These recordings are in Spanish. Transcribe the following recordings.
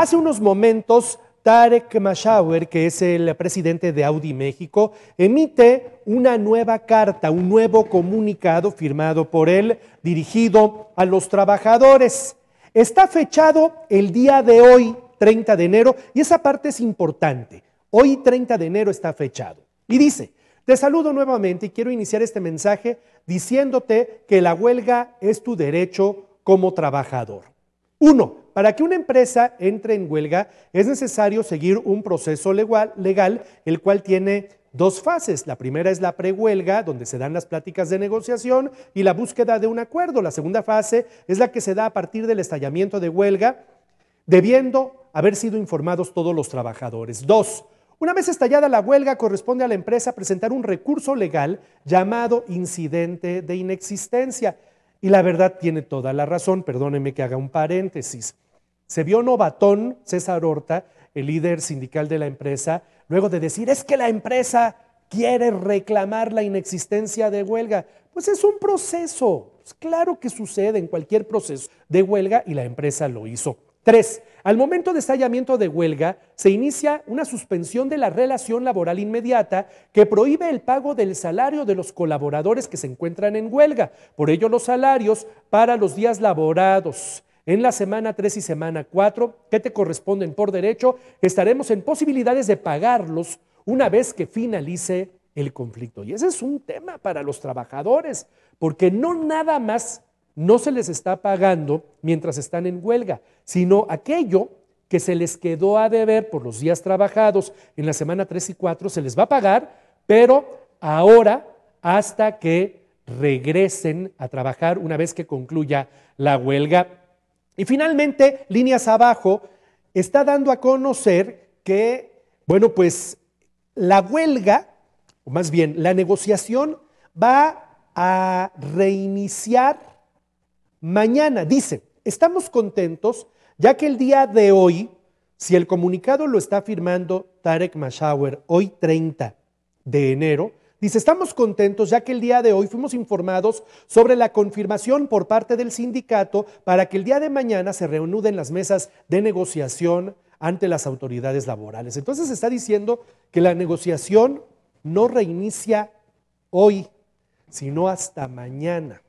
Hace unos momentos, Tarek Maschauer, que es el presidente de Audi México, emite una nueva carta, un nuevo comunicado firmado por él, dirigido a los trabajadores. Está fechado el día de hoy, 30 de enero, y esa parte es importante. Hoy, 30 de enero, está fechado. Y dice, te saludo nuevamente y quiero iniciar este mensaje diciéndote que la huelga es tu derecho como trabajador. Uno, para que una empresa entre en huelga es necesario seguir un proceso legal, legal el cual tiene dos fases. La primera es la prehuelga, donde se dan las pláticas de negociación y la búsqueda de un acuerdo. La segunda fase es la que se da a partir del estallamiento de huelga, debiendo haber sido informados todos los trabajadores. Dos, una vez estallada la huelga, corresponde a la empresa presentar un recurso legal llamado incidente de inexistencia. Y la verdad tiene toda la razón, perdónenme que haga un paréntesis. Se vio novatón César Horta, el líder sindical de la empresa, luego de decir, es que la empresa quiere reclamar la inexistencia de huelga. Pues es un proceso, pues claro que sucede en cualquier proceso de huelga y la empresa lo hizo. Tres, al momento de estallamiento de huelga, se inicia una suspensión de la relación laboral inmediata que prohíbe el pago del salario de los colaboradores que se encuentran en huelga. Por ello, los salarios para los días laborados en la semana 3 y semana 4, que te corresponden por derecho, estaremos en posibilidades de pagarlos una vez que finalice el conflicto. Y ese es un tema para los trabajadores, porque no nada más no se les está pagando mientras están en huelga, sino aquello que se les quedó a deber por los días trabajados en la semana 3 y 4 se les va a pagar, pero ahora hasta que regresen a trabajar una vez que concluya la huelga y finalmente, líneas abajo, está dando a conocer que, bueno, pues la huelga, o más bien la negociación, va a reiniciar mañana. Dice, estamos contentos ya que el día de hoy, si el comunicado lo está firmando Tarek Mashauer, hoy 30 de enero, Dice, estamos contentos ya que el día de hoy fuimos informados sobre la confirmación por parte del sindicato para que el día de mañana se reanuden las mesas de negociación ante las autoridades laborales. Entonces está diciendo que la negociación no reinicia hoy, sino hasta mañana.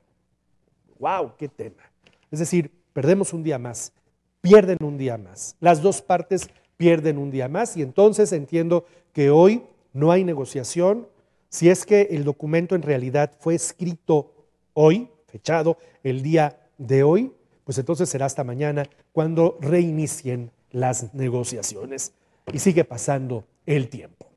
¡Wow! ¡Qué tema! Es decir, perdemos un día más, pierden un día más. Las dos partes pierden un día más y entonces entiendo que hoy no hay negociación, si es que el documento en realidad fue escrito hoy, fechado el día de hoy, pues entonces será hasta mañana cuando reinicien las negociaciones. Y sigue pasando el tiempo.